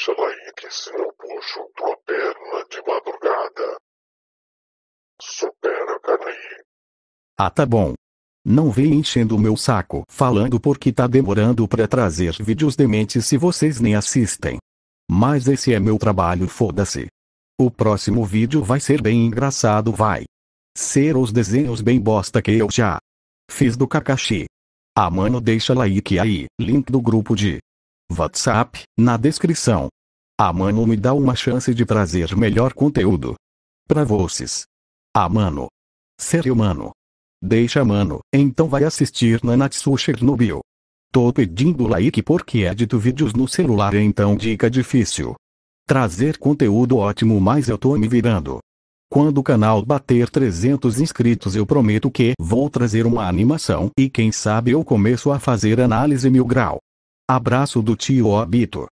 deixa-la que eu puxo tua perna de madrugada. Supera, peraí. Ah, tá bom. Não vem enchendo o meu saco falando porque tá demorando para trazer vídeos dementes se vocês nem assistem. Mas esse é meu trabalho, foda-se. O próximo vídeo vai ser bem engraçado, vai. Ser os desenhos bem bosta que eu já fiz do Kakashi. Ah, mano, deixa like aí, link do grupo de WhatsApp, na descrição. A Mano me dá uma chance de trazer melhor conteúdo. Pra vocês. A Mano. Ser humano. Deixa Mano, então vai assistir Nanatsu Chernobyl. Tô pedindo like porque é edito vídeos no celular então dica difícil. Trazer conteúdo ótimo mas eu tô me virando. Quando o canal bater 300 inscritos eu prometo que vou trazer uma animação e quem sabe eu começo a fazer análise mil grau. Abraço do tio Obito.